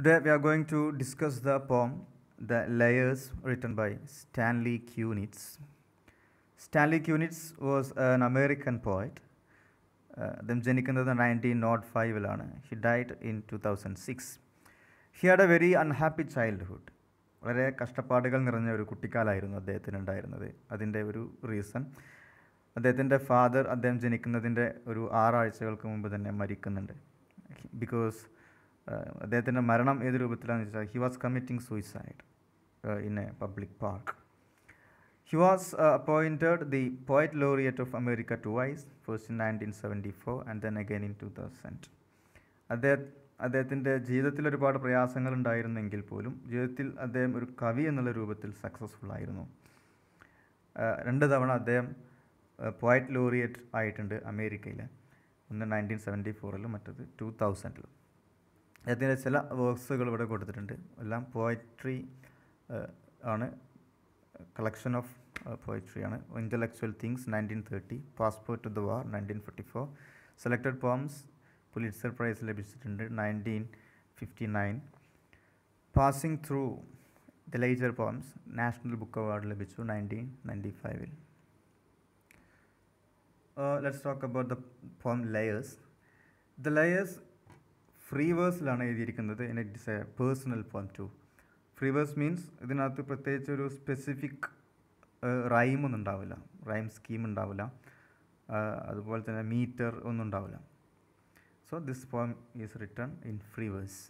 Today we are going to discuss the poem The Layers written by Stanley Kunitz. Stanley Kunitz was an American poet. അദ്ദേഹം uh, ജനിക്കുന്നത് nineteen nought ഫൈവിലാണ് he died in two thousand six he had a very unhappy childhood വളരെ കഷ്ടപ്പാടുകൾ നിറഞ്ഞ ഒരു കുട്ടിക്കാലായിരുന്നു അദ്ദേഹത്തിന് ഉണ്ടായിരുന്നത് അതിൻ്റെ ഒരു റീസൺ അദ്ദേഹത്തിൻ്റെ ഫാദർ അദ്ദേഹം ജനിക്കുന്നതിൻ്റെ ഒരു ആറാഴ്ചകൾക്ക് മുമ്പ് തന്നെ മരിക്കുന്നുണ്ട് ബിക്കോസ് അദ്ദേഹത്തിൻ്റെ മരണം ഏത് രൂപത്തിലാണെന്ന് വെച്ചാൽ he was committing suicide in a public park he was appointed the poet laureate of America twice first in nineteen seventy four and then again in two thousand അദ്ദേഹം അദ്ദേഹത്തിൻ്റെ ജീവിതത്തിൽ ഒരുപാട് പ്രയാസങ്ങൾ ഉണ്ടായിരുന്നെങ്കിൽ പോലും ജീവിതത്തിൽ അദ്ദേഹം ഒരു കവി എന്നുള്ള രൂപത്തിൽ സക്സസ്ഫുൾ ആയിരുന്നു രണ്ട് തവണ അദ്ദേഹം പോയറ്റ് ലോറിയറ്റ് ആയിട്ടുണ്ട് അമേരിക്കയിൽ ഒന്ന് നയൻറ്റീൻ സെവൻറ്റി ഫോറിലും മറ്റത് ടു തൗസൻഡിലും അതിൻ്റെ ചില വർക്ക്സുകൾ ഇവിടെ കൊടുത്തിട്ടുണ്ട് എല്ലാം പോയട്രി ആണ് കളക്ഷൻ ഓഫ് ആണ് intellectual things nineteen thirty passport to the war nineteen fifty four selected poems Pulitzer prize ലഭിച്ചിട്ടുണ്ട് nineteen fifty nine passing through the later poems national book award ലഭിച്ചു നയൻറ്റീൻ നയൻറ്റി ഫൈവിൽ let's talk about the poem layers the layers free വേഴ്സിലാണ് എഴുതിയിരിക്കുന്നത് in it is a personal form to free verse means ഇതിനകത്ത് പ്രത്യേകിച്ച് ഒരു specific റൈമൊന്നും ഉണ്ടാവില്ല rhyme scheme ഉണ്ടാവില്ല അതുപോലെ തന്നെ മീറ്റർ ഒന്നും ഉണ്ടാവില്ല so this form is written in free verse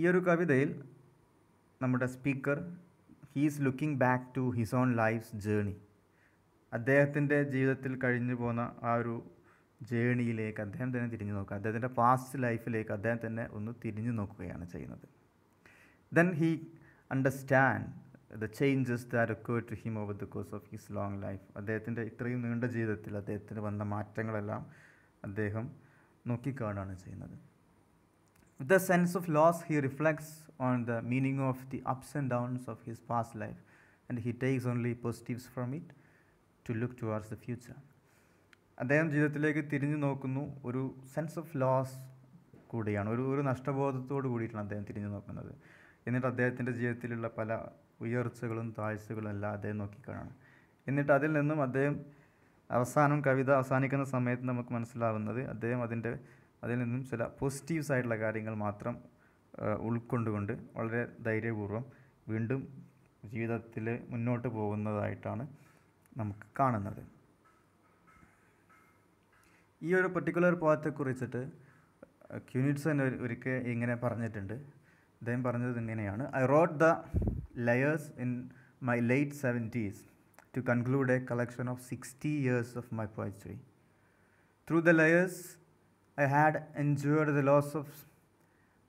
ഈ ഒരു കവിതയിൽ നമ്മുടെ speaker he's looking back to his own life's journey അദ്ദേഹത്തിൻ്റെ ജീവിതത്തിൽ കഴിഞ്ഞു പോകുന്ന ആ ഒരു ജേണിയിലേക്ക് അദ്ദേഹം തന്നെ തിരിഞ്ഞു നോക്കുക അദ്ദേഹത്തിൻ്റെ പാസ്റ്റ് ലൈഫിലേക്ക് അദ്ദേഹം തന്നെ ഒന്ന് തിരിഞ്ഞു നോക്കുകയാണ് ചെയ്യുന്നത് then he understand the changes the recur to him over the course of his long life അദ്ദേഹത്തിൻ്റെ ഇത്രയും നീണ്ട ജീവിതത്തിൽ അദ്ദേഹത്തിന് വന്ന മാറ്റങ്ങളെല്ലാം അദ്ദേഹം നോക്കിക്കാണുകയാണ് ചെയ്യുന്നത് with the sense of loss he reflects on the meaning of the ups and downs of his past life and he takes only positives from it to look towards the future അദ്ദേഹം ജീവിതത്തിലേക്ക് തിരിഞ്ഞു നോക്കുന്നു ഒരു sense of loss കൂടിയാണ് ഒരു ഒരു നഷ്ടബോധത്തോട് കൂടിയിട്ടാണ് അദ്ദേഹം തിരിഞ്ഞു നോക്കുന്നത് എന്നിട്ട് അദ്ദേഹത്തിൻ്റെ ജീവിതത്തിലുള്ള പല ഉയർച്ചകളും താഴ്ചകളും എല്ലാം അദ്ദേഹം നോക്കിക്കാണാണ് എന്നിട്ട് അതിൽ നിന്നും അദ്ദേഹം അവസാനം കവിത അവസാനിക്കുന്ന സമയത്ത് നമുക്ക് മനസ്സിലാവുന്നത് അദ്ദേഹം അതിൻ്റെ അതിൽ നിന്നും ചില പോസിറ്റീവ്സ് ആയിട്ടുള്ള കാര്യങ്ങൾ മാത്രം ഉൾക്കൊണ്ടുകൊണ്ട് വളരെ ധൈര്യപൂർവ്വം വീണ്ടും ജീവിതത്തിൽ മുന്നോട്ട് പോകുന്നതായിട്ടാണ് നമുക്ക് കാണുന്നത് ഈ ഒരു പെർട്ടിക്കുലർ പാത്തെക്കുറിച്ചിട്ട് ക്യൂനിറ്റ്സ് തന്നെ ഒരിക്കൽ ഇങ്ങനെ പറഞ്ഞിട്ടുണ്ട് അദ്ദേഹം പറഞ്ഞത് ഇങ്ങനെയാണ് I wrote the layers in my late seventies to conclude a collection of 60 years of my poetry. Through the layers, I had endured the loss of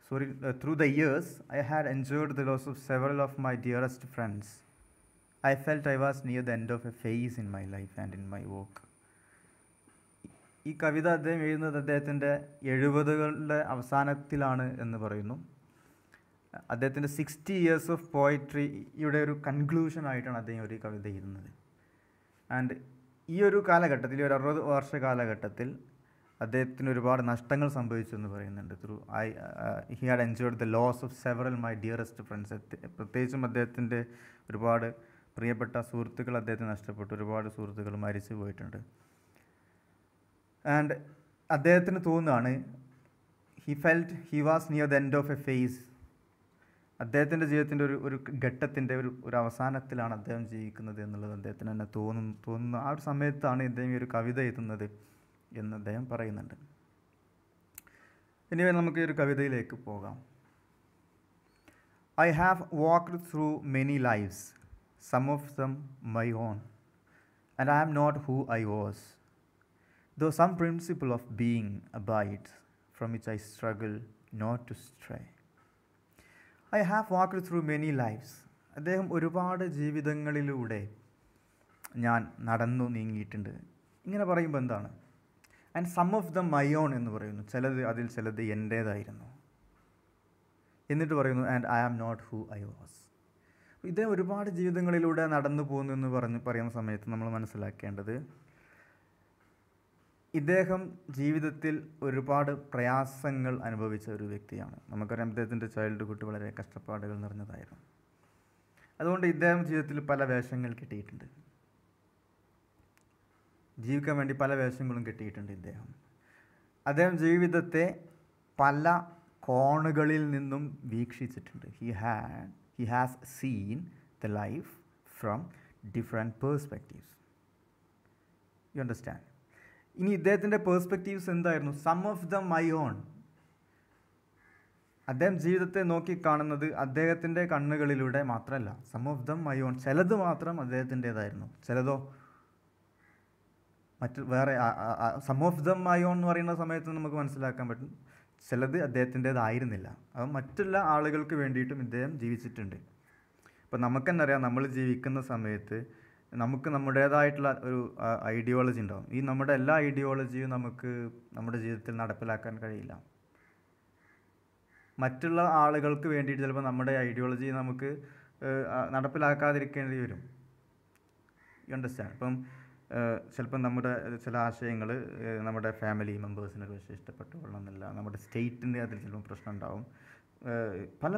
sorry uh, through the years I had endured the loss of several of my dearest friends. I felt I was near the end of a phase in my life and in my work. ഈ കവിത അദ്ദേഹം എഴുതുന്നത് അദ്ദേഹത്തിൻ്റെ എഴുപതുകളുടെ അവസാനത്തിലാണ് എന്ന് പറയുന്നു അദ്ദേഹത്തിൻ്റെ sixty years of പോയിട്രിയുടെ ഒരു conclusion ആയിട്ടാണ് അദ്ദേഹം ഒരു കവിത എഴുതുന്നത് ആൻഡ് ഈ ഒരു കാലഘട്ടത്തിൽ ഒരു അറുപത് വർഷ കാലഘട്ടത്തിൽ അദ്ദേഹത്തിന് ഒരുപാട് നഷ്ടങ്ങൾ സംഭവിച്ചു എന്ന് പറയുന്നുണ്ട് through I he had enjoyed the loss of several my dearest friends പ്രത്യേകിച്ചും അദ്ദേഹത്തിൻ്റെ ഒരുപാട് പ്രിയപ്പെട്ട സുഹൃത്തുക്കൾ അദ്ദേഹത്തിന് നഷ്ടപ്പെട്ടു ഒരുപാട് സുഹൃത്തുക്കൾ മരിച്ചു പോയിട്ടുണ്ട് ആൻഡ് അദ്ദേഹത്തിന് തോന്നുകയാണ് he felt he was near the end of a phase അദ്ദേഹത്തിൻ്റെ ജീവിതത്തിൻ്റെ ഒരു ഒരു ഘട്ടത്തിൻ്റെ ഒരു ഒരു അവസാനത്തിലാണ് അദ്ദേഹം ജീവിക്കുന്നത് എന്നുള്ളത് അദ്ദേഹത്തിന് തന്നെ തോന്നും തോന്നുന്നു ആ ഒരു സമയത്താണ് ഇദ്ദേഹം ഈ ഒരു കവിത എഴുതുന്നത് എന്ന് അദ്ദേഹം പറയുന്നുണ്ട് ഇനി നമുക്ക് ഈ ഒരു കവിതയിലേക്ക് പോകാം I have walked through many lives some of some my own and I am not who I was though some principle of being abides, from which I struggle not to stray. I have walked through many lives അദ്ദേഹം ഒരുപാട് ജീവിതങ്ങളിലൂടെ ഞാൻ നടന്നു നീങ്ങിയിട്ടുണ്ട് ഇങ്ങനെ പറയുമ്പോൾ എന്താണ് and some of the my own എന്ന് പറയുന്നു ചിലത് അതിൽ ചിലത് എൻ്റേതായിരുന്നു എന്നിട്ട് പറയുന്നു and I am not who I was ഇദ്ദേഹം ഒരുപാട് ജീവിതങ്ങളിലൂടെ നടന്നു പോകുന്നു എന്ന് പറഞ്ഞ് പറയുന്ന സമയത്ത് നമ്മൾ മനസ്സിലാക്കേണ്ടത് ഇദ്ദേഹം ജീവിതത്തിൽ ഒരുപാട് പ്രയാസങ്ങൾ അനുഭവിച്ച ഒരു വ്യക്തിയാണ് നമുക്കറിയാം ഇദ്ദേഹത്തിൻ്റെ ചൈൽഡ്ഹുഡ് വളരെ കഷ്ടപ്പാടുകൾ നിറഞ്ഞതായിരുന്നു അതുകൊണ്ട് ഇദ്ദേഹം ജീവിതത്തിൽ പല വേഷങ്ങൾ കിട്ടിയിട്ടുണ്ട് ജീവിക്കാൻ വേണ്ടി പല വേഷങ്ങളും കിട്ടിയിട്ടുണ്ട് ഇദ്ദേഹം അദ്ദേഹം ജീവിതത്തെ പല കോണുകളിൽ നിന്നും വീക്ഷിച്ചിട്ടുണ്ട് he had he has seen the life from different perspectives you understand ഇനി ഇദ്ദേഹത്തിൻ്റെ പേഴ്സ്പെക്റ്റീവ്സ് എന്തായിരുന്നു some of the my own അദ്ദേഹം ജീവിതത്തെ നോക്കി കാണുന്നത് അദ്ദേഹത്തിൻ്റെ കണ്ണുകളിലൂടെ മാത്രമല്ല some of them my own ചിലത് മാത്രം അദ്ദേഹത്തിൻ്റെതായിരുന്നു ചിലതോ മറ്റ് വേറെ some of them my own എന്ന് പറയുന്ന സമയത്ത് നമുക്ക് മനസ്സിലാക്കാൻ പറ്റും ചിലത് അദ്ദേഹത്തിൻ്റെതായിരുന്നില്ല അപ്പം മറ്റുള്ള ആളുകൾക്ക് വേണ്ടിയിട്ടും ഇദ്ദേഹം ജീവിച്ചിട്ടുണ്ട് ഇപ്പം നമുക്കെന്നറിയാം നമ്മൾ ജീവിക്കുന്ന സമയത്ത് നമുക്ക് നമ്മുടേതായിട്ടുള്ള ഒരു ഐഡിയോളജി ഉണ്ടാകും ഈ നമ്മുടെ എല്ലാ ഐഡിയോളജിയും നമുക്ക് നമ്മുടെ ജീവിതത്തിൽ നടപ്പിലാക്കാൻ കഴിയില്ല മറ്റുള്ള ആളുകൾക്ക് വേണ്ടിയിട്ട് ചിലപ്പോൾ നമ്മുടെ ഐഡിയോളജി നമുക്ക് നടപ്പിലാക്കാതിരിക്കേണ്ടി വരും യു അണ്ടർസ്റ്റാൻഡ് ഇപ്പം ചിലപ്പോൾ നമ്മുടെ ചില ആശയങ്ങൾ നമ്മുടെ ഫാമിലി മെമ്പേഴ്സിനെ പക്ഷേ ഇഷ്ടപ്പെട്ടുകൊള്ളണമെന്നില്ല നമ്മുടെ സ്റ്റേറ്റിൻ്റെ അതിൽ ചിലപ്പോൾ പ്രശ്നം ഉണ്ടാവും പല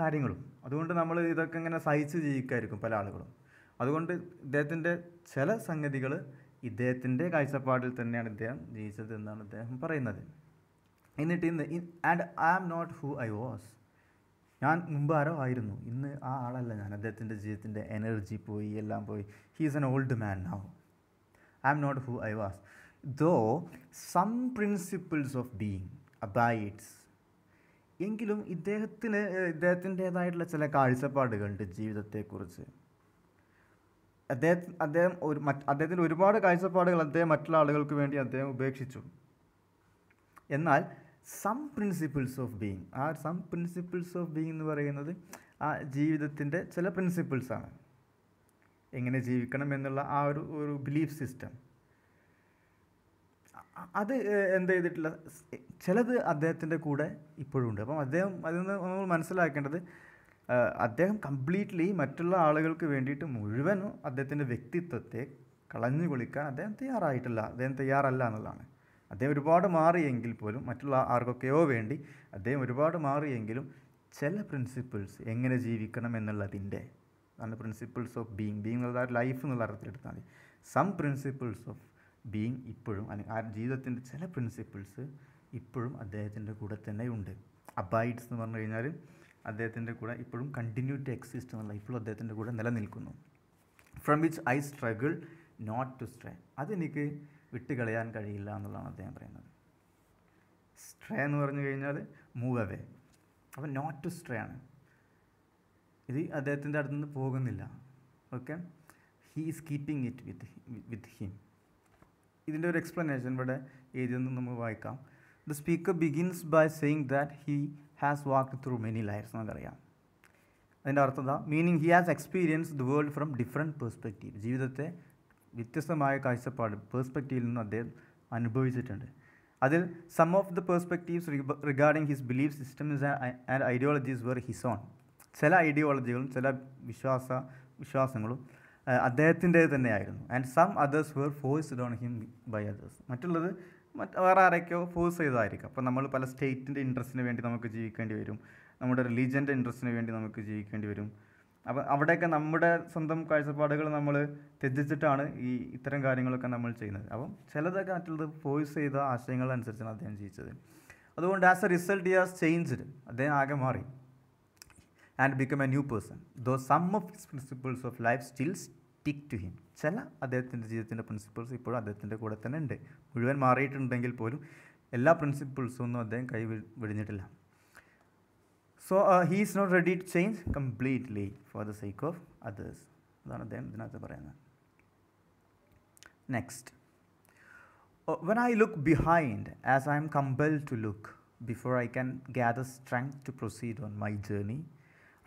കാര്യങ്ങളും അതുകൊണ്ട് നമ്മൾ ഇതൊക്കെ ഇങ്ങനെ സഹിച്ച് ജീവിക്കായിരിക്കും പല ആളുകളും അതുകൊണ്ട് ഇദ്ദേഹത്തിൻ്റെ ചില സംഗതികൾ ഇദ്ദേഹത്തിൻ്റെ കാഴ്ചപ്പാടിൽ തന്നെയാണ് ഇദ്ദേഹം ജീവിച്ചത് എന്നാണ് ഇദ്ദേഹം പറയുന്നത് എന്നിട്ട് ഇന്ന് and I am not who I was ഞാൻ മുമ്പ് ആരോ ആയിരുന്നു ഇന്ന് ആ ആളല്ല ഞാൻ അദ്ദേഹത്തിൻ്റെ ജീവിതത്തിൻ്റെ എനർജി പോയി എല്ലാം പോയി he is an old man now I am not who I was though some principles of being abides എങ്കിലും ഇദ്ദേഹത്തിന് ഇദ്ദേഹത്തിൻ്റേതായിട്ടുള്ള ചില കാഴ്ചപ്പാടുകളുണ്ട് ജീവിതത്തെക്കുറിച്ച് അദ്ദേഹം അദ്ദേഹം ഒരു മറ്റ് അദ്ദേഹത്തിൻ്റെ ഒരുപാട് കാഴ്ചപ്പാടുകൾ അദ്ദേഹം മറ്റുള്ള ആളുകൾക്ക് വേണ്ടി അദ്ദേഹം ഉപേക്ഷിച്ചു എന്നാൽ സം പ്രിൻസിപ്പിൾസ് ഓഫ് ബീങ് ആ സം പ്രിൻസിപ്പിൾസ് ഓഫ് ബീങ് എന്ന് പറയുന്നത് ആ ജീവിതത്തിൻ്റെ ചില പ്രിൻസിപ്പിൾസാണ് എങ്ങനെ ജീവിക്കണം എന്നുള്ള ആ ഒരു ഒരു ബിലീഫ് സിസ്റ്റം അത് എന്ത് ചെയ്തിട്ടുള്ള ചിലത് അദ്ദേഹത്തിൻ്റെ കൂടെ ഇപ്പോഴും ഉണ്ട് അപ്പം അദ്ദേഹം അതിൽ നിന്ന് നമ്മൾ മനസ്സിലാക്കേണ്ടത് അദ്ദേഹം കംപ്ലീറ്റ്ലി മറ്റുള്ള ആളുകൾക്ക് വേണ്ടിയിട്ട് മുഴുവനും അദ്ദേഹത്തിൻ്റെ വ്യക്തിത്വത്തെ കളഞ്ഞു കുളിക്കാൻ അദ്ദേഹം തയ്യാറായിട്ടില്ല അദ്ദേഹം തയ്യാറല്ല എന്നുള്ളതാണ് അദ്ദേഹം ഒരുപാട് മാറിയെങ്കിൽ പോലും മറ്റുള്ള ആർക്കൊക്കെയോ വേണ്ടി അദ്ദേഹം ഒരുപാട് മാറിയെങ്കിലും ചില പ്രിൻസിപ്പിൾസ് എങ്ങനെ ജീവിക്കണം എന്നുള്ളതിൻ്റെ അതാണ് പ്രിൻസിപ്പിൾസ് ഓഫ് ബീങ് ബീങ് എന്നുള്ള ലൈഫ് എന്നുള്ള അർത്ഥത്തിൽ എടുത്താൽ മതി സം പ്രിൻസിപ്പിൾസ് ഓഫ് ബീങ് ഇപ്പോഴും അല്ലെങ്കിൽ ആ ജീവിതത്തിൻ്റെ ചില പ്രിൻസിപ്പിൾസ് ഇപ്പോഴും അദ്ദേഹത്തിൻ്റെ കൂടെ തന്നെ ഉണ്ട് അബൈഡ്സ് എന്ന് പറഞ്ഞു കഴിഞ്ഞാൽ അദ്ദേഹത്തിൻ്റെ കൂടെ ഇപ്പോഴും കണ്ടിന്യൂ ടു എക്സിസ്റ്റ് എന്ന ഇപ്പോഴും അദ്ദേഹത്തിൻ്റെ കൂടെ നിലനിൽക്കുന്നു from which I struggle not to stray അതെനിക്ക് വിട്ടുകളയാൻ കഴിയില്ല എന്നുള്ളതാണ് അദ്ദേഹം പറയുന്നത് സ്ട്രേ എന്ന് പറഞ്ഞു കഴിഞ്ഞാൽ മൂവ് അവേ അപ്പോൾ നോട്ട് ടു സ്ട്രേ ആണ് ഇത് അദ്ദേഹത്തിൻ്റെ അടുത്ത് നിന്ന് പോകുന്നില്ല okay he's is keeping it with with him ഇതിൻ്റെ ഒരു എക്സ്പ്ലനേഷൻ ഇവിടെ എഴുതിയെന്ന് നമ്മൾ വായിക്കാം the speaker begins by saying that he has walk through many lives നമുക്കറിയാം അതിൻ്റെ എന്താ meaning he has experience the world from different perspective ജീവിതത്തെ വ്യത്യസ്തമായ കാഴ്ചപ്പാട് പേഴ്സ്പെക്റ്റീവിൽ നിന്ന് അദ്ദേഹം അനുഭവിച്ചിട്ടുണ്ട് അതിൽ some of the perspectives regarding his belief systems and ideologies were his own ചില ഐഡിയോളജികളും ചില വിശ്വാസ വിശ്വാസങ്ങളും അദ്ദേഹത്തിൻ്റെ തന്നെയായിരുന്നു and some others were forced on him by others മറ്റുള്ളത് മറ്റ് വേറെ ആരൊക്കെയോ ഫോഴ്സ് ചെയ്തതായിരിക്കും അപ്പോൾ നമ്മൾ പല സ്റ്റേറ്റിൻ്റെ ഇൻട്രസ്റ്റിന് വേണ്ടി നമുക്ക് ജീവിക്കേണ്ടി വരും നമ്മുടെ റിലീജിയൻ്റെ ഇൻട്രസ്റ്റിന് വേണ്ടി നമുക്ക് ജീവിക്കേണ്ടി വരും അപ്പം അവിടെയൊക്കെ നമ്മുടെ സ്വന്തം കാഴ്ചപ്പാടുകൾ നമ്മൾ ത്യജിച്ചിട്ടാണ് ഈ ഇത്തരം കാര്യങ്ങളൊക്കെ നമ്മൾ ചെയ്യുന്നത് അപ്പം ചിലതൊക്കെ മറ്റുള്ളത് ഫോഴ്സ് ചെയ്ത ആശയങ്ങളനുസരിച്ചാണ് അദ്ദേഹം ജീവിച്ചത് അതുകൊണ്ട് as a result he has changed അദ്ദേഹം ആകെ മാറി and become a new person though some of his principles of life still stick to him ചില അദ്ദേഹത്തിൻ്റെ ജീവിതത്തിൻ്റെ പ്രിൻസിപ്പിൾസ് ഇപ്പോഴും അദ്ദേഹത്തിൻ്റെ കൂടെ തന്നെ ഉണ്ട് മുഴുവൻ മാറിയിട്ടുണ്ടെങ്കിൽ പോലും എല്ലാ പ്രിൻസിപ്പിൾസും ഒന്നും അദ്ദേഹം കൈ വിടിഞ്ഞിട്ടില്ല so he is not ready to change completely for the sake of others അതാണ് അദ്ദേഹം ഇതിനകത്ത് പറയുന്നത് next when I look behind as I am compel to look before I can gather strength to proceed on my journey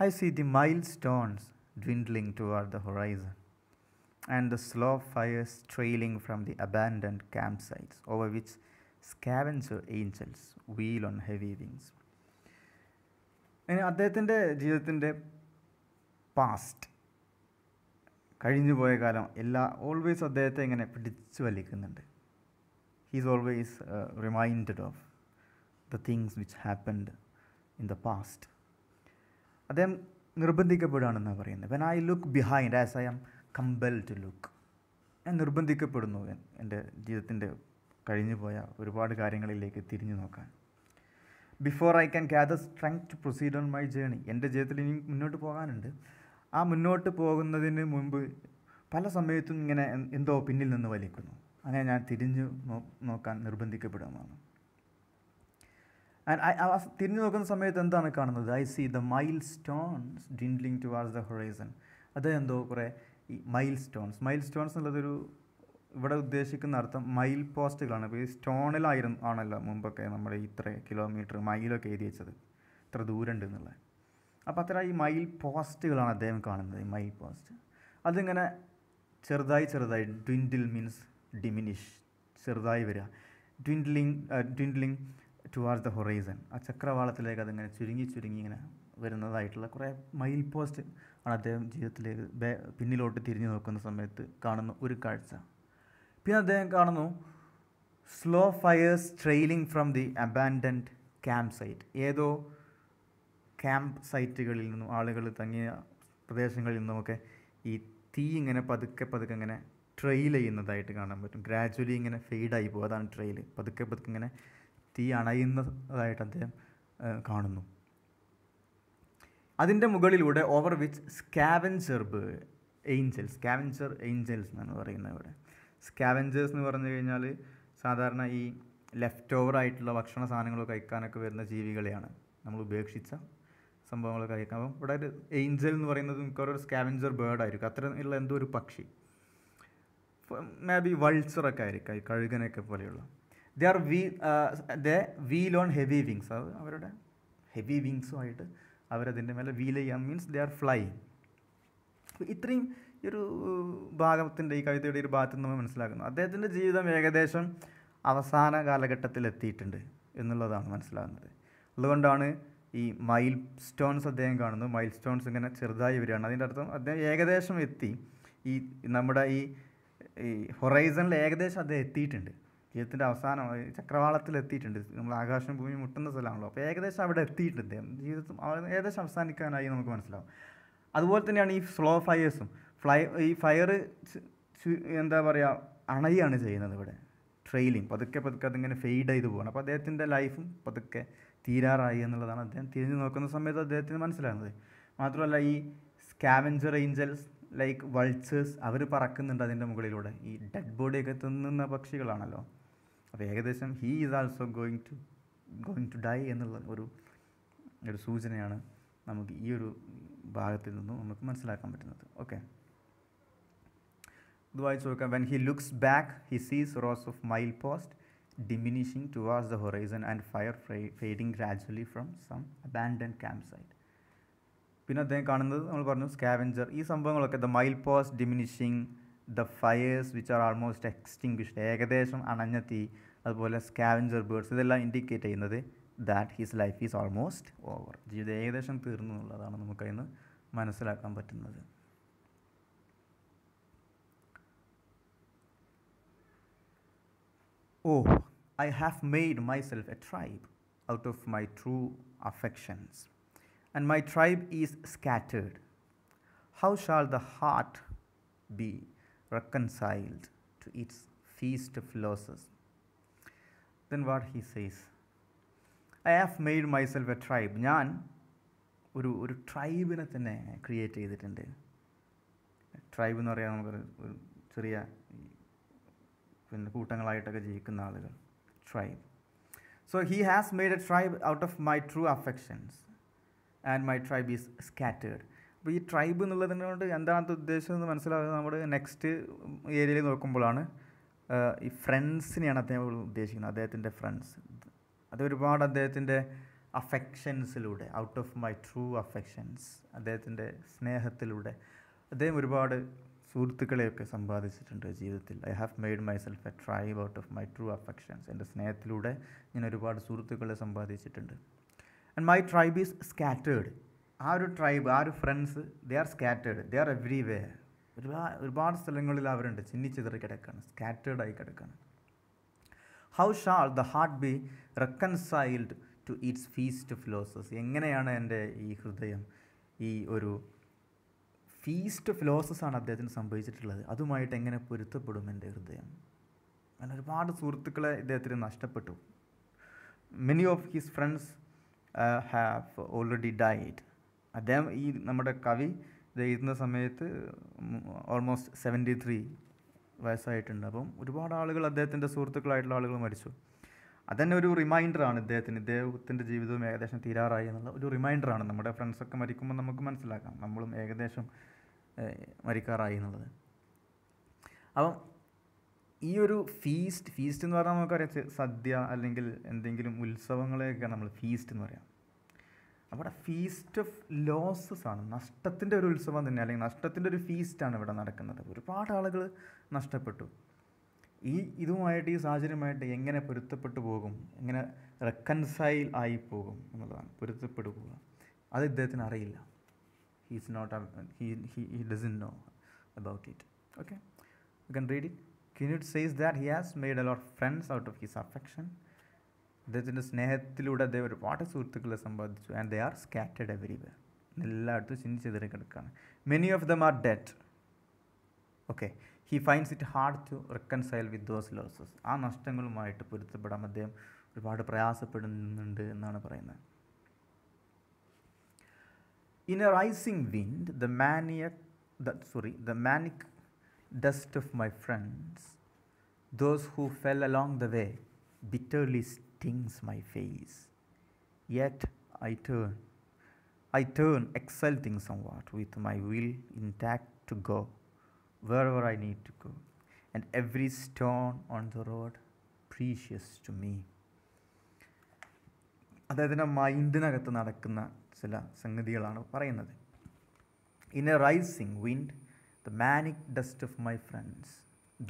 I see the milestones dwindling toward the horizon. and the slow fires trailing from the abandoned campsites, over which scavenger angels wheel on heavy wings. അദ്ദേഹത്തിൻ്റെ ജീവിതത്തിൻ്റെ past കഴിഞ്ഞുപോയ കാലം എല്ലാ always അദ്ദേഹത്തെ ഇങ്ങനെ പിടിച്ചു വലിക്കുന്നുണ്ട് he's always reminded of the things which happened in the past അദ്ദേഹം നിർബന്ധിക്കപ്പെടുകയാണെന്നാണ് പറയുന്നത് when I look behind as I am compel to look ഞാൻ നിർബന്ധിക്കപ്പെടുന്നു എൻ്റെ ജീവിതത്തിൻ്റെ കഴിഞ്ഞു പോയ ഒരുപാട് കാര്യങ്ങളിലേക്ക് തിരിഞ്ഞു നോക്കാൻ before I can gather strength to proceed on my journey എൻ്റെ ജീവിതത്തിൽ ഇനി മുന്നോട്ട് പോകാനുണ്ട് ആ മുന്നോട്ട് പോകുന്നതിന് മുമ്പ് പല സമയത്തും ഇങ്ങനെ എന്തോ പിന്നിൽ നിന്ന് വലിക്കുന്നു അങ്ങനെ ഞാൻ തിരിഞ്ഞു നോ നോക്കാൻ നിർബന്ധിക്കപ്പെടുകയാണ് തിരിഞ്ഞു നോക്കുന്ന സമയത്ത് എന്താണ് കാണുന്നത് I see the milestones dwindling towards the horizon അത് എന്തോ കുറേ ഈ മൈൽ സ്റ്റോൺസ് മൈൽ സ്റ്റോൺസ് എന്നുള്ളതൊരു ഇവിടെ ഉദ്ദേശിക്കുന്ന അർത്ഥം മൈൽ പോസ്റ്റുകളാണ് അപ്പോൾ ഈ സ്റ്റോണിലായിരുന്നു ആണല്ലോ മുമ്പൊക്കെ നമ്മുടെ ഇത്ര കിലോമീറ്റർ മൈലൊക്കെ എഴുതി വെച്ചത് ഇത്ര ദൂരമുണ്ട് എന്നുള്ളത് അപ്പോൾ അത്ര ഈ മൈൽ പോസ്റ്റുകളാണ് അദ്ദേഹം കാണുന്നത് ഈ മൈൽ പോസ്റ്റ് അതിങ്ങനെ ചെറുതായി ചെറുതായി ട്വിൻഡിൽ മീൻസ് ഡിമിനിഷ് ചെറുതായി വരിക dwindling dwindling towards the horizon ആ ചക്രവാളത്തിലേക്ക് അതിങ്ങനെ ചുരുങ്ങി ചുരുങ്ങി ഇങ്ങനെ വരുന്നതായിട്ടുള്ള കുറേ മൈൽ പോസ്റ്റ് ആണ് അദ്ദേഹം ജീവിതത്തിലേക്ക് പിന്നിലോട്ട് തിരിഞ്ഞു നോക്കുന്ന സമയത്ത് കാണുന്ന ഒരു കാഴ്ച പിന്നെ അദ്ദേഹം കാണുന്നു slow fires trailing from the abandoned camp site ഏതോ ക്യാമ്പ് സൈറ്റുകളിൽ നിന്നും ആളുകൾ തങ്ങിയ പ്രദേശങ്ങളിൽ നിന്നുമൊക്കെ ഈ തീ ഇങ്ങനെ പതുക്കെ പതുക്കെ ഇങ്ങനെ ട്രെയിൽ ചെയ്യുന്നതായിട്ട് കാണാൻ പറ്റും ഗ്രാജ്വലി ഇങ്ങനെ ഫെയ്ഡായി പോകും അതാണ് ട്രെയിൽ പതുക്കെ പതുക്കെ ഇങ്ങനെ തീ അണയുന്നതായിട്ട് അദ്ദേഹം കാണുന്നു അതിൻ്റെ മുകളിലൂടെ over which scavenger angel angels angels എന്നാണ് പറയുന്നത് ഇവിടെ സ്കാവൻജേഴ്സ് എന്ന് പറഞ്ഞു കഴിഞ്ഞാൽ സാധാരണ ഈ ലെഫ്റ്റ് ഓവർ ആയിട്ടുള്ള ഭക്ഷണ സാധനങ്ങൾ കഴിക്കാനൊക്കെ വരുന്ന ജീവികളെയാണ് നമ്മൾ ഉപേക്ഷിച്ച സംഭവങ്ങൾ കഴിക്കാം അപ്പം ഇവിടെ ഒരു ഏഞ്ചൽ എന്ന് പറയുന്നത് മിക്കവാറും ഒരു സ്കാവൻജർ ബേർഡ് ആയിരിക്കും അത്ര ഉള്ള എന്തോ ഒരു പക്ഷി മേ ബി വൾച്ചറൊക്കെ ആയിരിക്കും ഈ കഴുകനൊക്കെ പോലെയുള്ള they are we they wheel on heavy wings അത് അവരുടെ ഹെവി വിങ്സുമായിട്ട് അവരതിൻ്റെ മേലെ വീൽ ചെയ്യാം മീൻസ് ദേ ആർ ഫ്ലൈ അപ്പോൾ ഇത്രയും ഈ ഒരു ഭാഗത്തിൻ്റെ ഈ കവിതയുടെ ഒരു ഭാഗത്ത് നമ്മൾ മനസ്സിലാക്കുന്നു അദ്ദേഹത്തിൻ്റെ ജീവിതം ഏകദേശം അവസാന കാലഘട്ടത്തിൽ എത്തിയിട്ടുണ്ട് എന്നുള്ളതാണ് മനസ്സിലാകുന്നത് അതുകൊണ്ടാണ് ഈ മൈൽ സ്റ്റോൺസ് അദ്ദേഹം കാണുന്നു മൈൽ സ്റ്റോൺസ് ഇങ്ങനെ ചെറുതായി വരികയാണ് അതിൻ്റെ അർത്ഥം അദ്ദേഹം ഏകദേശം എത്തി ഈ നമ്മുടെ ഈ ഈ ഹൊറൈസണിൽ ഏകദേശം അദ്ദേഹം എത്തിയിട്ടുണ്ട് ജീവിതത്തിൻ്റെ അവസാനം ചക്രവാളത്തിൽ എത്തിയിട്ടുണ്ട് നമ്മൾ ആകാശം ഭൂമി മുട്ടുന്ന സ്ഥലമാണല്ലോ അപ്പോൾ ഏകദേശം അവിടെ എത്തിയിട്ടുണ്ട് ജീവിതം ഏകദേശം അവസാനിക്കാനായി നമുക്ക് മനസ്സിലാവും അതുപോലെ തന്നെയാണ് ഈ സ്ലോ ഫയേഴ്സും ഫ്ലൈ ഈ ഫയർ എന്താ പറയുക അണയാണ് ചെയ്യുന്നത് ഇവിടെ ട്രെയിലിങ് പതുക്കെ പതുക്കെ അതിങ്ങനെ ഫെയ്ഡ് ചെയ്ത് പോകണം അപ്പോൾ അദ്ദേഹത്തിൻ്റെ ലൈഫും പതുക്കെ തീരാറായി എന്നുള്ളതാണ് അദ്ദേഹം തിരിഞ്ഞു നോക്കുന്ന സമയത്ത് അദ്ദേഹത്തിന് മനസ്സിലാകുന്നത് മാത്രമല്ല ഈ സ്കാവഞ്ചർ ഏഞ്ചൽസ് ലൈക്ക് വൾച്ചേഴ്സ് അവർ പറക്കുന്നുണ്ട് അതിൻ്റെ മുകളിലൂടെ ഈ ഡെഡ് ബോഡിയൊക്കെ തിന്നുന്ന പക്ഷികളാണല്ലോ അപ്പോൾ ഏകദേശം he is also going to going to die എന്നുള്ള ഒരു ഒരു സൂചനയാണ് നമുക്ക് ഈ ഒരു ഭാഗത്തിൽ നിന്നും നമുക്ക് മനസ്സിലാക്കാൻ പറ്റുന്നത് ഓക്കെ ഇത് വായിച്ചു നോക്കാം when he looks back he sees rows of mile post diminishing towards the horizon and fire fading gradually from some abandon camp site പിന്നെ അദ്ദേഹം കാണുന്നത് നമ്മൾ പറഞ്ഞു സ്കാവെഞ്ചർ ഈ സംഭവങ്ങളൊക്കെ the mile post diminishing the fires which are almost extinguished ഏകദേശം തീ അതുപോലെ സ്കാവഞ്ചർ ബേർഡ്സ് ഇതെല്ലാം ഇൻഡിക്കേറ്റ് ചെയ്യുന്നത് that his life is almost over ജീവിതം ഏകദേശം തീർന്നു എന്നുള്ളതാണ് നമുക്കതിന്ന് മനസ്സിലാക്കാൻ പറ്റുന്നത് oh I have made myself a tribe out of my true affections and my tribe is scattered how shall the heart be reconciled to its feast of losses then what he says I have made myself a tribe ഞാൻ ഒരു ഒരു ട്രൈബിനെ തന്നെ create ചെയ്തിട്ടുണ്ട് tribe എന്ന് പറയാൻ നമുക്ക് ഒരു ചെറിയ പിന്നെ കൂട്ടങ്ങളായിട്ടൊക്കെ ജീവിക്കുന്ന ആളുകൾ tribe so he has made a tribe out of my true affections and my tribe is scattered അപ്പോൾ ഈ ട്രൈബ് എന്നുള്ളതിനോട് എന്താണ് ഉദ്ദേശം എന്ന് മനസ്സിലാകുന്നത് നമ്മുടെ നെക്സ്റ്റ് ഏരിയയിൽ നോക്കുമ്പോഴാണ് ഈ ഫ്രണ്ട്സിനെയാണ് അദ്ദേഹം ഉദ്ദേശിക്കുന്നത് അദ്ദേഹത്തിൻ്റെ ഫ്രണ്ട്സ് അത് ഒരുപാട് അദ്ദേഹത്തിൻ്റെ അഫെക്ഷൻസിലൂടെ out of my true affections അദ്ദേഹത്തിൻ്റെ സ്നേഹത്തിലൂടെ അദ്ദേഹം ഒരുപാട് സുഹൃത്തുക്കളെയൊക്കെ സമ്പാദിച്ചിട്ടുണ്ട് ജീവിതത്തിൽ I have made myself a tribe out of my true affections എൻ്റെ സ്നേഹത്തിലൂടെ ഞാൻ ഒരുപാട് സുഹൃത്തുക്കളെ സമ്പാദിച്ചിട്ടുണ്ട് and my tribe is scattered ആ ഒരു ട്രൈബ് ആ ഒരു friends they are scattered they are everywhere ഒരുപാട് ഒരുപാട് സ്ഥലങ്ങളിൽ അവരുണ്ട് ചിന്നിച്ചിതറി കിടക്കുകയാണ് സ്കാറ്റേഡ് ആയി കിടക്കുകയാണ് how shall the heart be reconciled to its feast ഫിലോസസ് എങ്ങനെയാണ് എൻ്റെ ഈ ഹൃദയം ഈ ഒരു ഫീസ്റ്റ് ഫിലോസസാണ് അദ്ദേഹത്തിന് സംഭവിച്ചിട്ടുള്ളത് അതുമായിട്ട് എങ്ങനെ പൊരുത്തപ്പെടും എൻ്റെ ഹൃദയം അങ്ങനെ ഒരുപാട് സുഹൃത്തുക്കളെ ഇദ്ദേഹത്തിന് നഷ്ടപ്പെട്ടു many of his friends have already died അദ്ദേഹം ഈ നമ്മുടെ കവി എഴുതുന്ന സമയത്ത് ഓൾമോസ്റ്റ് സെവൻറ്റി ത്രീ വയസ്സായിട്ടുണ്ട് അപ്പം ഒരുപാട് ആളുകൾ അദ്ദേഹത്തിൻ്റെ സുഹൃത്തുക്കളായിട്ടുള്ള ആളുകൾ മരിച്ചു അതന്നെ ഒരു റിമൈൻഡറാണ് ഇദ്ദേഹത്തിന് ഇദ്ദേഹത്തിൻ്റെ ജീവിതവും ഏകദേശം തീരാറായി എന്നുള്ള ഒരു റിമൈൻഡറാണ് നമ്മുടെ ഫ്രണ്ട്സൊക്കെ മരിക്കുമ്പോൾ നമുക്ക് മനസ്സിലാക്കാം നമ്മളും ഏകദേശം മരിക്കാറായി എന്നുള്ളത് അപ്പം ഈ ഒരു ഫീസ്റ്റ് ഫീസ്റ്റ് എന്ന് പറഞ്ഞാൽ നമുക്കറിയാം സദ്യ അല്ലെങ്കിൽ എന്തെങ്കിലും ഉത്സവങ്ങളെയൊക്കെ നമ്മൾ ഫീസ്റ്റ് എന്ന് പറയാം അവിടെ ഫീസ്റ്റ് ഓഫ് ലോസസ് ആണ് നഷ്ടത്തിൻ്റെ ഒരു ഉത്സവം തന്നെ അല്ലെങ്കിൽ നഷ്ടത്തിൻ്റെ ഒരു ഫീസ്റ്റാണ് ഇവിടെ നടക്കുന്നത് ഒരുപാട് ആളുകൾ നഷ്ടപ്പെട്ടു ഈ ഇതുമായിട്ട് ഈ സാഹചര്യമായിട്ട് എങ്ങനെ പൊരുത്തപ്പെട്ടു പോകും എങ്ങനെ റെക്കൻസൈൽ ആയി പോകും എന്നുള്ളതാണ് പൊരുത്തപ്പെട്ടു പോകുക അത് ഇദ്ദേഹത്തിന് അറിയില്ല he's not he he doesn't know about it okay you can read it Kunitz says that he has made a lot friends out of his affection അദ്ദേഹത്തിൻ്റെ സ്നേഹത്തിലൂടെ അദ്ദേഹം ഒരുപാട് സുഹൃത്തുക്കളെ സമ്പാദിച്ചു and they are scattered everywhere എല്ലായിടത്തും ചിന്തിച്ചെതിരെ കിടക്കുകയാണ് many of them are dead okay he finds it hard to reconcile with those losses ആ നഷ്ടങ്ങളുമായിട്ട് പൊരുത്തപ്പെടാൻ അദ്ദേഹം ഒരുപാട് പ്രയാസപ്പെടുന്നുണ്ട് എന്നാണ് പറയുന്നത് in a rising wind the mania the sorry the manic dust of my friends those who fell along the way bitterly stings my face. Yet I turn, I turn exulting somewhat with my will intact to go wherever I need to go, and every stone on the road precious to me. അദ്ദേഹത്തിൻ്റെ മൈൻഡിനകത്ത് നടക്കുന്ന ചില സംഗതികളാണ് പറയുന്നത് in a rising wind the manic dust of my friends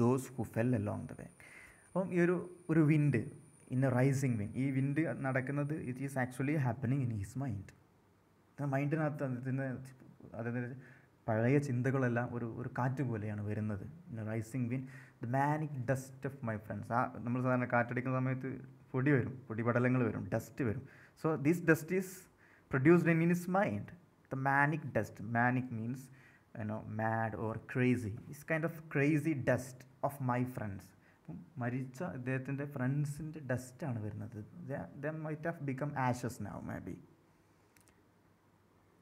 those who fell along the way അപ്പം ഈ ഒരു ഒരു wind in a rising wing ഈ വിൻഡ് നടക്കുന്നത് it is actually happening in his mind മൈൻഡിനകത്ത് അതിന് അതായത് പഴയ ചിന്തകളെല്ലാം ഒരു ഒരു കാറ്റ് പോലെയാണ് വരുന്നത് rising wind the manic dust of my friends ആ നമ്മൾ സാധാരണ കാറ്റടിക്കുന്ന സമയത്ത് പൊടി വരും പൊടിപടലങ്ങൾ വരും ഡസ്റ്റ് വരും so this dust is produced in in his mind the manic dust manic means you know mad or crazy is kind of crazy dust of my friends അപ്പം മരിച്ച ഇദ്ദേഹത്തിൻ്റെ ഫ്രണ്ട്സിൻ്റെ ഡസ്റ്റാണ് വരുന്നത് they might have become ashes now maybe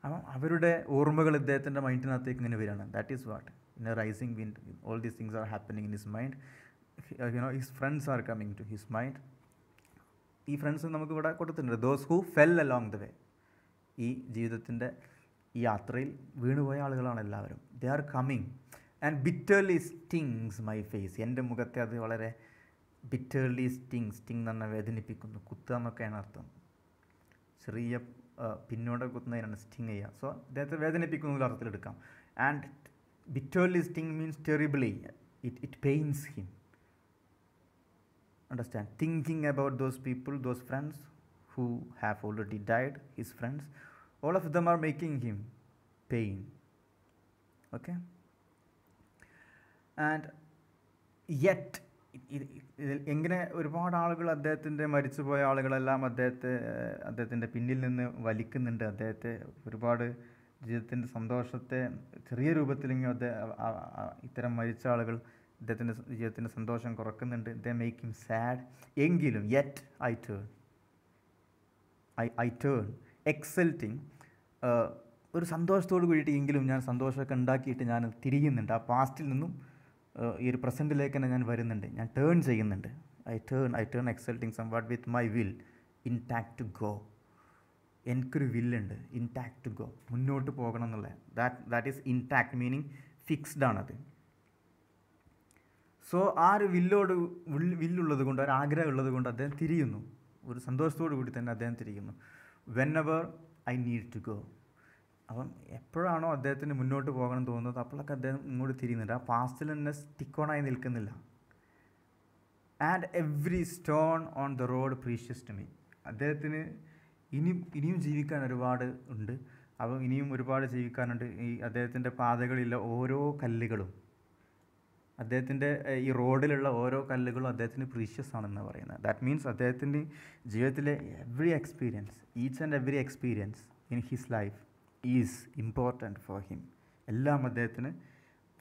അപ്പം അവരുടെ ഓർമ്മകൾ ഇദ്ദേഹത്തിൻ്റെ മൈൻഡിനകത്തേക്ക് ഇങ്ങനെ വരികയാണ് that is what in a rising wind all these things are happening in his mind you know his friends are coming to his mind ഈ friends നമുക്ക് ഇവിടെ കൊടുത്തിട്ടുണ്ട് those who fell along the way ഈ ജീവിതത്തിൻ്റെ ഈ യാത്രയിൽ വീണുപോയ ആളുകളാണ് എല്ലാവരും they are coming and bitterly stings my face എൻ്റെ മുഖത്തെ അത് വളരെ ബിറ്റേർലി സ്റ്റിങ് സ്റ്റിങ് എന്ന് വേദനിപ്പിക്കുന്നു കുത്തുക എന്നൊക്കെയാണ് അർത്ഥം ചെറിയ പിന്നോട് കുത്തുന്നതിനാണ് സ്റ്റിങ് ചെയ്യുക സോ അദ്ദേഹത്തെ വേദനിപ്പിക്കുന്ന അർത്ഥത്തിലെടുക്കാം and bitterly sting means terribly it it pains him understand thinking about those people those friends who have already died his friends all of them are making him pain okay and yet ഇതിൽ എങ്ങനെ ഒരുപാട് ആളുകൾ അദ്ദേഹത്തിൻ്റെ മരിച്ചുപോയ ആളുകളെല്ലാം അദ്ദേഹത്തെ അദ്ദേഹത്തിൻ്റെ പിന്നിൽ നിന്ന് വലിക്കുന്നുണ്ട് അദ്ദേഹത്തെ ഒരുപാട് ജീവിതത്തിൻ്റെ സന്തോഷത്തെ ചെറിയ രൂപത്തിലെങ്കിലും അദ്ദേഹം ഇത്തരം മരിച്ച ആളുകൾ അദ്ദേഹത്തിൻ്റെ ജീവിതത്തിൻ്റെ സന്തോഷം കുറക്കുന്നുണ്ട് ദ മേക്ക് ഹിം സാഡ് എങ്കിലും yet I turn I I turn exulting ഒരു സന്തോഷത്തോട് കൂടിയിട്ട് എങ്കിലും ഞാൻ സന്തോഷമൊക്കെ ഉണ്ടാക്കിയിട്ട് ഞാൻ തിരിയുന്നുണ്ട് ആ പാസ്റ്റിൽ നിന്നും ഈ ഒരു പ്രസൻറ്റിലേക്ക് തന്നെ ഞാൻ വരുന്നുണ്ട് ഞാൻ ടേൺ ചെയ്യുന്നുണ്ട് I turn I turn exulting somewhat with my will intact to go എനിക്കൊരു വില്ലുണ്ട് ഇൻടാക്ട് ടു ഗോ മുന്നോട്ട് പോകണം എന്നുള്ള that that is intact meaning fixed ആണത് സോ ആ ഒരു വില്ലോട് വില്ലുള്ളത് കൊണ്ട് ഒരു ആഗ്രഹം ഉള്ളത് കൊണ്ട് അദ്ദേഹം തിരിയുന്നു ഒരു സന്തോഷത്തോടു കൂടി തന്നെ അദ്ദേഹം തിരിയുന്നു whenever I need to go അപ്പം എപ്പോഴാണോ അദ്ദേഹത്തിന് മുന്നോട്ട് പോകണം തോന്നുന്നത് അപ്പോഴൊക്കെ അദ്ദേഹം ഇങ്ങോട്ട് തിരിയുന്നുണ്ട് ആ പാസ്റ്റിൽ തന്നെ സ്റ്റിക്കോണായി നിൽക്കുന്നില്ല and every stone on the road precious to me അദ്ദേഹത്തിന് ഇനിയും ഇനിയും ജീവിക്കാൻ ഒരുപാട് ഉണ്ട് അപ്പം ഇനിയും ഒരുപാട് ജീവിക്കാനുണ്ട് ഈ അദ്ദേഹത്തിൻ്റെ പാതകളിലെ ഓരോ കല്ലുകളും അദ്ദേഹത്തിൻ്റെ ഈ റോഡിലുള്ള ഓരോ കല്ലുകളും അദ്ദേഹത്തിന് പ്രീഷ്യസ് ആണെന്ന് പറയുന്നത് ദാറ്റ് മീൻസ് അദ്ദേഹത്തിൻ്റെ ജീവിതത്തിലെ every experience each and every experience in his life is important for him എല്ലാം അദ്ദേഹത്തിന്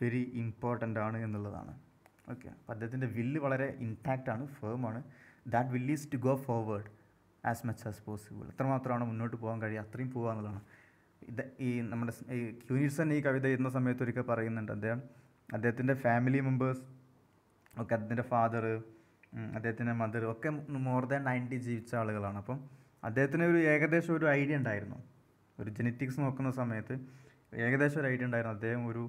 വെരി ഇമ്പോർട്ടൻ്റ് ആണ് എന്നുള്ളതാണ് ഓക്കെ അപ്പം അദ്ദേഹത്തിൻ്റെ വില്ല് വളരെ ഇൻടാക്റ്റ് ആണ് ഫേമാണ് that will is to go forward as much as possible എത്രമാത്രമാണ് മുന്നോട്ട് പോകാൻ കഴിയുക അത്രയും പോകുക എന്നുള്ളതാണ് ഇത് ഈ നമ്മുടെ ഈ ക്യൂനീസ് തന്നെ ഈ കവിത എഴുതുന്ന സമയത്ത് ഒരിക്കൽ പറയുന്നുണ്ട് അദ്ദേഹം അദ്ദേഹത്തിൻ്റെ ഫാമിലി മെമ്പേഴ്സ് ഒക്കെ അദ്ദേഹത്തിൻ്റെ ഫാദർ അദ്ദേഹത്തിൻ്റെ മദർ ഒക്കെ മോർ ദാൻ നയൻറ്റി ജീവിച്ച ആളുകളാണ് അപ്പം അദ്ദേഹത്തിന് ഒരു ഏകദേശം ഒരു ഐഡിയ ഉണ്ടായിരുന്നു ഒരു ജെനറ്റിക്സ് നോക്കുന്ന സമയത്ത് ഏകദേശം ഒരു ഐഡിയ ഉണ്ടായിരുന്നു അദ്ദേഹം ഒരു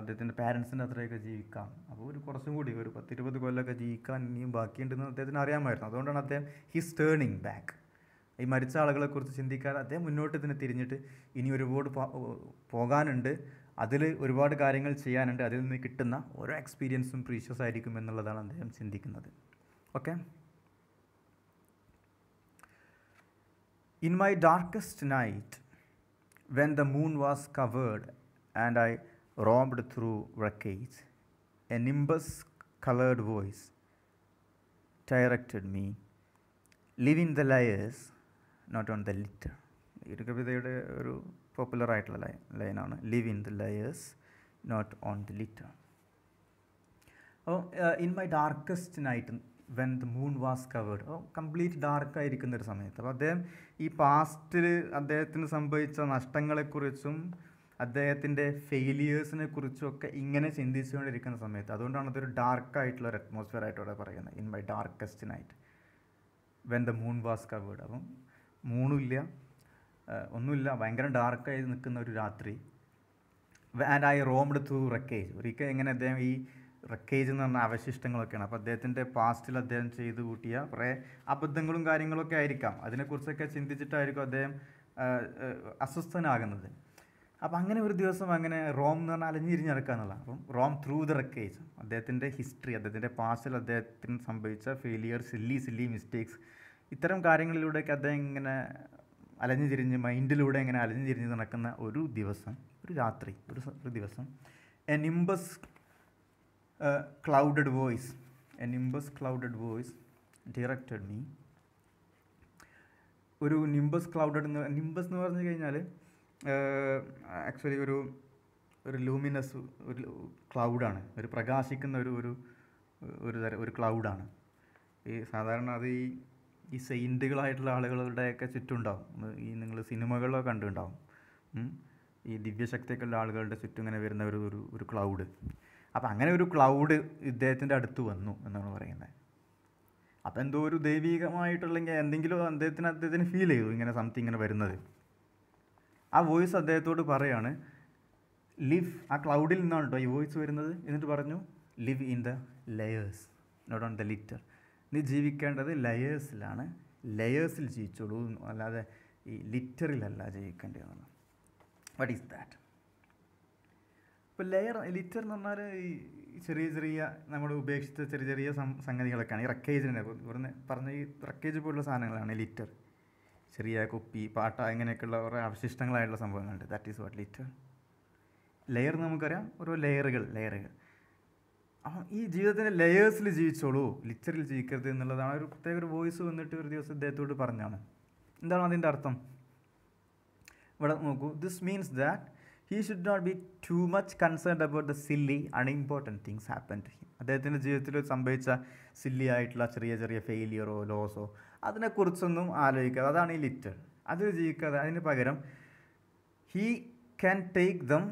അദ്ദേഹത്തിൻ്റെ പാരൻസിൻ്റെ അത്രയൊക്കെ ജീവിക്കാം അപ്പോൾ ഒരു കുറച്ചും കൂടി ഒരു പത്തിരുപത് കൊല്ലമൊക്കെ ജീവിക്കാൻ ഇനിയും ബാക്കിയുണ്ടെന്ന് അദ്ദേഹത്തിന് അറിയാമായിരുന്നു അതുകൊണ്ടാണ് അദ്ദേഹം ഹിസ് ടേണിങ് ബാക്ക് ഈ മരിച്ച ആളുകളെക്കുറിച്ച് ചിന്തിക്കാതെ അദ്ദേഹം മുന്നോട്ട് ഇതിനെ തിരിഞ്ഞിട്ട് ഇനി ഒരുപാട് പോകാനുണ്ട് അതിൽ ഒരുപാട് കാര്യങ്ങൾ ചെയ്യാനുണ്ട് അതിൽ നിന്ന് കിട്ടുന്ന ഓരോ എക്സ്പീരിയൻസും പ്രീഷ്യസ് ആയിരിക്കും എന്നുള്ളതാണ് അദ്ദേഹം ചിന്തിക്കുന്നത് okay in my darkest night when the moon was covered and I roamed through wreckage, a nimbus colored voice directed me, Live in the layers, not on the litter. ഇരുകവിതയുടെ ഒരു പോപ്പുലർ ആയിട്ടുള്ള line ലൈനാണ് live in the layers, not on the litter." അപ്പോൾ in my darkest when the moon was covered complete dark ആയിരിക്കുന്ന ഒരു സമയത്ത് അപ്പോൾ അദ്ദേഹം ഈ പാസ്റ്റിൽ അദ്ദേഹത്തിന് സംഭവിച്ച നഷ്ടങ്ങളെക്കുറിച്ചും അദ്ദേഹത്തിൻ്റെ ഫെയിലിയേഴ്സിനെ കുറിച്ചും ഒക്കെ ഇങ്ങനെ ചിന്തിച്ചുകൊണ്ടിരിക്കുന്ന സമയത്ത് അതുകൊണ്ടാണ് അതൊരു ഡാർക്കായിട്ടുള്ള ഒരു അറ്റ്മോസ്ഫിയർ ആയിട്ട് ഇവിടെ പറയുന്നത് in my darkest night when the moon was covered അപ്പം മൂണില്ല ഒന്നുമില്ല ഭയങ്കര ഡാർക്കായി നിൽക്കുന്ന ഒരു രാത്രി and I roamed through wreckage ഒരിക്കൽ എങ്ങനെ അദ്ദേഹം ഈ റക്കേജ് എന്ന് പറഞ്ഞ അവശിഷ്ടങ്ങളൊക്കെയാണ് അപ്പോൾ അദ്ദേഹത്തിൻ്റെ പാസ്റ്റിൽ അദ്ദേഹം ചെയ്തു കൂട്ടിയ കുറേ അബദ്ധങ്ങളും കാര്യങ്ങളൊക്കെ ആയിരിക്കാം അതിനെക്കുറിച്ചൊക്കെ ചിന്തിച്ചിട്ടായിരിക്കും അദ്ദേഹം അസ്വസ്ഥനാകുന്നത് അപ്പം അങ്ങനെ ഒരു ദിവസം അങ്ങനെ റോം എന്ന് പറഞ്ഞാൽ അലഞ്ഞിരിഞ്ഞ് നടക്കുക അപ്പം റോം ത്രൂ ദ റക്കേജ് അദ്ദേഹത്തിൻ്റെ ഹിസ്റ്ററി അദ്ദേഹത്തിൻ്റെ പാസ്റ്റിൽ അദ്ദേഹത്തിന് സംഭവിച്ച ഫെയിലിയർ സില്ലി സില്ലി മിസ്റ്റേക്സ് ഇത്തരം കാര്യങ്ങളിലൂടെയൊക്കെ അദ്ദേഹം ഇങ്ങനെ അലഞ്ഞു തിരിഞ്ഞ് മൈൻഡിലൂടെ ഇങ്ങനെ അലഞ്ഞു തിരിഞ്ഞ് നടക്കുന്ന ഒരു ദിവസം ഒരു രാത്രി ഒരു ദിവസം a nimbus a uh, clouded voice, a nimbus clouded voice directed me. ഒരു നിംബസ് ക്ലൗഡഡ് എന്ന് നിംബസ് എന്ന് പറഞ്ഞു കഴിഞ്ഞാൽ ആക്ച്വലി uh, ഒരു ഒരു ലൂമിനസ് ഒരു ക്ലൗഡാണ് ഒരു പ്രകാശിക്കുന്ന ഒരു ഒരു ഒരു തരം ഒരു ക്ലൗഡാണ് ഈ സാധാരണ അത് ഈ ഈ സെയിൻറ്റുകളായിട്ടുള്ള ആളുകളുടെയൊക്കെ ചുറ്റുണ്ടാവും ഈ നിങ്ങൾ സിനിമകളിലൊക്കെ കണ്ടിട്ടുണ്ടാവും ഈ ദിവ്യശക്തിയൊക്കെ ഉള്ള ആളുകളുടെ ചുറ്റും ഇങ്ങനെ വരുന്ന ഒരു ഒരു ക്ലൗഡ് അപ്പം അങ്ങനെ ഒരു ക്ലൗഡ് ഇദ്ദേഹത്തിൻ്റെ അടുത്ത് വന്നു എന്നാണ് പറയുന്നത് അപ്പം എന്തോ ഒരു ദൈവികമായിട്ടുള്ളെങ്കിൽ എന്തെങ്കിലും അദ്ദേഹത്തിന് അദ്ദേഹത്തിന് ഫീൽ ചെയ്തു ഇങ്ങനെ സംതിങ് ഇങ്ങനെ വരുന്നത് ആ വോയിസ് അദ്ദേഹത്തോട് പറയാണ് ലിവ് ആ ക്ലൗഡിൽ നിന്നാണ് കേട്ടോ ഈ വോയിസ് വരുന്നത് എന്നിട്ട് പറഞ്ഞു live in the layers not on the litter നീ ജീവിക്കേണ്ടത് ലെയേഴ്സിലാണ് ലെയേഴ്സിൽ ജീവിച്ചോളൂ അല്ലാതെ ഈ ലിറ്ററിലല്ല ജീവിക്കേണ്ടതെന്ന് വട്ട് ഈസ് ദാറ്റ് ഇപ്പോൾ ലെയർ ലിറ്റർ എന്ന് പറഞ്ഞാൽ ഈ ചെറിയ ചെറിയ നമ്മൾ ഉപേക്ഷിച്ച ചെറിയ ചെറിയ സംഗതികളൊക്കെയാണ് ഈ റക്കേജിനെ ഇവിടുന്ന് പറഞ്ഞ ഈ റക്കേജ് പോലുള്ള സാധനങ്ങളാണ് ലിറ്റർ ചെറിയ കുപ്പി പാട്ട ഇങ്ങനെയൊക്കെയുള്ള കുറേ അവശിഷ്ടങ്ങളായിട്ടുള്ള സംഭവങ്ങളുണ്ട് that is what litter layer എന്ന് നമുക്കറിയാം ഓരോ ലെയറുകൾ ലെയറുകൾ അപ്പം ഈ ജീവിതത്തിൻ്റെ ലെയേഴ്സിൽ ജീവിച്ചോളൂ ലിറ്ററിൽ ജീവിക്കരുത് എന്നുള്ളതാണ് ഒരു പ്രത്യേക ഒരു വോയിസ് വന്നിട്ട് ഒരു ദിവസം ഇദ്ദേഹത്തോട് പറഞ്ഞാണ് എന്താണ് അതിൻ്റെ അർത്ഥം ഇവിടെ നോക്കൂ this means that he should not be too much concerned about the silly unimportant things happen to him അദ്ദേഹത്തിൻ്റെ ജീവിതത്തിൽ സംഭവിച്ച സില്ലി ആയിട്ടുള്ള ചെറിയ ചെറിയ ഫെയിലിയറോ ലോസോ അതിനെക്കുറിച്ചൊന്നും ആലോചിക്കാതെ അതാണ് ഈ ലിറ്റർ അത് ജീവിക്കാതെ അതിന് പകരം he can take them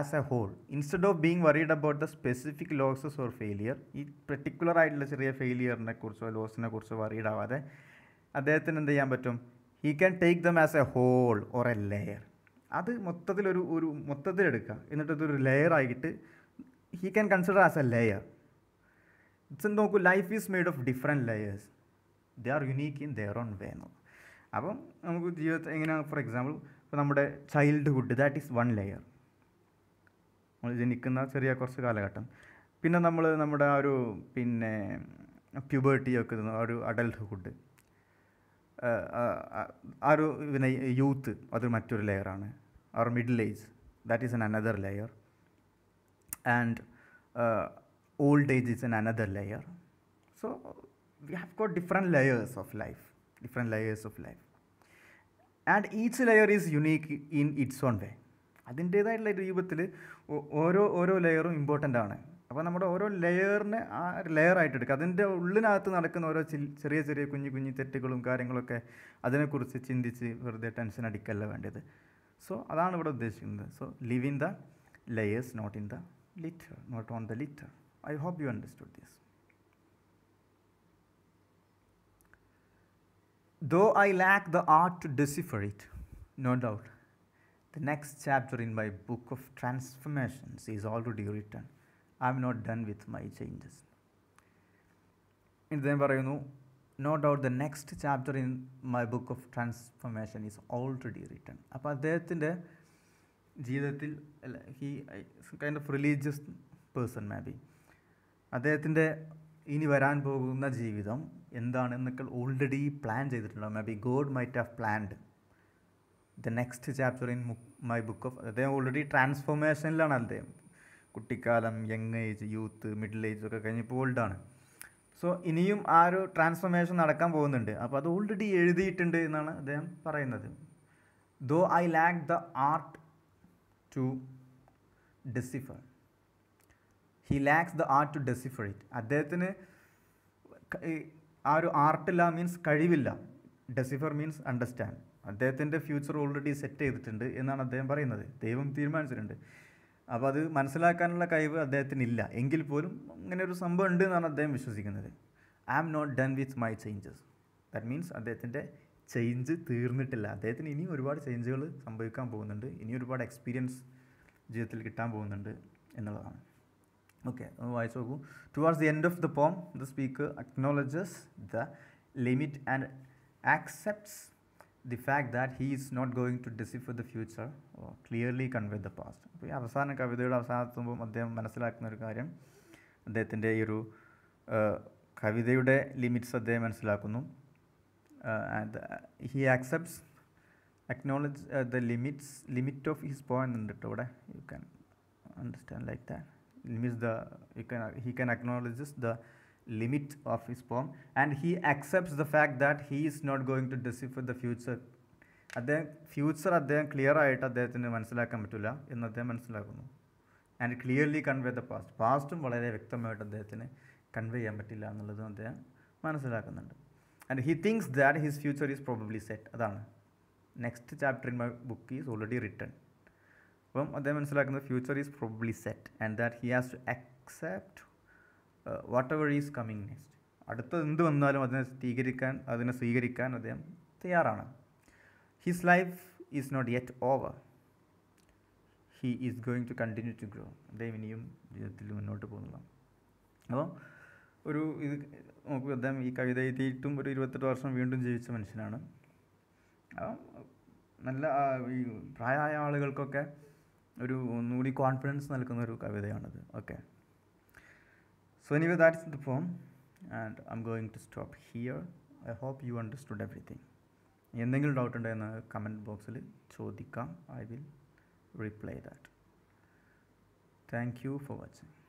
as a whole instead of being worried about the specific losses or failure ഈ പെർട്ടിക്കുലർ ആയിട്ടുള്ള ചെറിയ ഫെയിലിയറിനെ കുറിച്ചോ ലോസിനെ കുറിച്ചോ വറീഡ് ആവാതെ അദ്ദേഹത്തിന് എന്ത് ചെയ്യാൻ പറ്റും he can take them as a whole or a layer അത് മൊത്തത്തിലൊരു ഒരു മൊത്തത്തിലെടുക്കുക എന്നിട്ട് ഇതൊരു ലെയറായിട്ട് he can consider as a layer it's നോക്കൂ life is made of different layers they are unique in their own way എന്ന് അപ്പം നമുക്ക് ജീവിതത്തിൽ എങ്ങനെയാണ് ഫോർ എക്സാമ്പിൾ ഇപ്പോൾ നമ്മുടെ childhood that is one layer നമ്മൾ ജനിക്കുന്ന ചെറിയ കുറച്ച് കാലഘട്ടം പിന്നെ നമ്മൾ നമ്മുടെ ആ ഒരു പിന്നെ പ്യൂബേർട്ടി ഒക്കെ ആ ഒരു അഡൽട്ട്ഹുഡ് ആ ഒരു പിന്നെ യൂത്ത് അത് മറ്റൊരു ലെയറാണ് അവർ middle age that is an another layer and old age is an another layer so we have got different layers of life different layers of life and each layer is unique in its own way അതിൻ്റേതായിട്ടുള്ള രൂപത്തിൽ ഓരോ ഓരോ ലെയറും important ആണ് അപ്പോൾ നമ്മുടെ ഓരോ ലെയറിനെ ആ ഒരു ലെയറായിട്ട് എടുക്കുക അതിൻ്റെ ഉള്ളിനകത്ത് നടക്കുന്ന ഓരോ ചെറിയ ചെറിയ കുഞ്ഞു കുഞ്ഞു തെറ്റുകളും കാര്യങ്ങളൊക്കെ അതിനെക്കുറിച്ച് ചിന്തിച്ച് വെറുതെ ടെൻഷൻ അടിക്കല്ല വേണ്ടത് സോ അതാണ് ഇവിടെ ഉദ്ദേശിക്കുന്നത് so live in the layers not in the litter not on the litter I hope you understood this though I lack the art to decipher it no doubt the next chapter in my book of transformations is already written I am not done with my changes ഇദ്ദേഹം പറയുന്നു no doubt the next chapter in my book of transformation is already written അപ്പോൾ അദ്ദേഹത്തിൻ്റെ ജീവിതത്തിൽ അല്ല he kind of religious person maybe അദ്ദേഹത്തിൻ്റെ ഇനി വരാൻ പോകുന്ന ജീവിതം എന്താണെന്നൊക്കെ ഓൾറെഡി പ്ലാൻ ചെയ്തിട്ടുണ്ടോ maybe God might have planned the next chapter in my book of അദ്ദേഹം ഓൾറെഡി ട്രാൻസ്ഫോർമേഷനിലാണ് അദ്ദേഹം കുട്ടിക്കാലം young age youth middle age ഒക്കെ കഴിഞ്ഞ് ഇപ്പോൾ ഓൾഡാണ് സോ ഇനിയും ആ ഒരു ട്രാൻസ്ഫോർമേഷൻ നടക്കാൻ പോകുന്നുണ്ട് അപ്പോൾ അത് ഓൾറെഡി എഴുതിയിട്ടുണ്ട് എന്നാണ് അദ്ദേഹം പറയുന്നത് though I lack the art to decipher he lacks the art to decipher it അദ്ദേഹത്തിന് ആ ഒരു ആർട്ടില്ല മീൻസ് കഴിവില്ല ഡെസിഫർ മീൻസ് അണ്ടർസ്റ്റാൻഡ് അദ്ദേഹത്തിൻ്റെ ഫ്യൂച്ചർ ഓൾറെഡി സെറ്റ് ചെയ്തിട്ടുണ്ട് എന്നാണ് അദ്ദേഹം പറയുന്നത് ദൈവം തീരുമാനിച്ചിട്ടുണ്ട് അപ്പോൾ അത് മനസ്സിലാക്കാനുള്ള കഴിവ് അദ്ദേഹത്തിനില്ല എങ്കിൽ പോലും ഇങ്ങനെ ഒരു സംഭവം ഉണ്ട് എന്നാണ് അദ്ദേഹം വിശ്വസിക്കുന്നത് I am not done with my changes that means അദ്ദേഹത്തിൻ്റെ ചേഞ്ച് തീർന്നിട്ടില്ല അദ്ദേഹത്തിന് ഇനിയും ഒരുപാട് ചേഞ്ചുകൾ സംഭവിക്കാൻ പോകുന്നുണ്ട് ഇനി ഒരുപാട് എക്സ്പീരിയൻസ് ജീവിതത്തിൽ കിട്ടാൻ പോകുന്നുണ്ട് എന്നുള്ളതാണ് ഓക്കെ ഒന്ന് വായിച്ചു നോക്കൂ towards the end of the poem the speaker acknowledges the limit and accepts the fact that he is not going to decipher the future clearly convey the past അപ്പോൾ ഈ അവസാന കവിതയുടെ അവസാനത്തുമ്പോൾ അദ്ദേഹം മനസ്സിലാക്കുന്ന ഒരു കാര്യം അദ്ദേഹത്തിൻ്റെ ഈ ഒരു കവിതയുടെ ലിമിറ്റ്സ് അദ്ദേഹം മനസ്സിലാക്കുന്നു and he accepts acknowledge the limits limit of his point ഉണ്ട് കേട്ടോ ഇവിടെ you can understand like that limits the you can he can acknowledges the limit of his poem and he accepts the fact that he is not going to decipher the future അദ്ദേഹം future അദ്ദേഹം clear ആയിട്ട് അദ്ദേഹത്തിന് മനസ്സിലാക്കാൻ പറ്റില്ല എന്ന് അദ്ദേഹം മനസ്സിലാക്കുന്നു and clearly convey the past പാസ്റ്റും വളരെ വ്യക്തമായിട്ട് അദ്ദേഹത്തിന് കൺവേ ചെയ്യാൻ പറ്റില്ല എന്നുള്ളതും അദ്ദേഹം മനസ്സിലാക്കുന്നുണ്ട് and he things that his future is probably set അതാണ് next chapter in my book is already written അപ്പം അദ്ദേഹം മനസ്സിലാക്കുന്നത് future is probably set and that he has to accept whatever is coming next അടുത്തത് എന്ത് വന്നാലും അതിനെ സ്വീകരിക്കാൻ അതിനെ സ്വീകരിക്കാൻ അദ്ദേഹം തയ്യാറാണ് his life is not yet over he is going to continue to grow അദ്ദേഹം ഇനിയും ജീവിതത്തിൽ മുന്നോട്ട് പോകുന്നതാണ് അപ്പം ഒരു ഇത് നമുക്ക് അദ്ദേഹം ഈ കവിത എഴുതിയിട്ടും ഒരു ഇരുപത്തെട്ട് വർഷം വീണ്ടും ജീവിച്ച മനുഷ്യനാണ് അപ്പം നല്ല ഈ പ്രായമായ ആളുകൾക്കൊക്കെ ഒരു ഒന്നുകൂടി കോൺഫിഡൻസ് നൽകുന്ന ഒരു കവിതയാണത് okay So anyway, that's the form. And I'm going to stop here. I hope you understood everything. Anything you doubt in the comment box, I will reply that. Thank you for watching.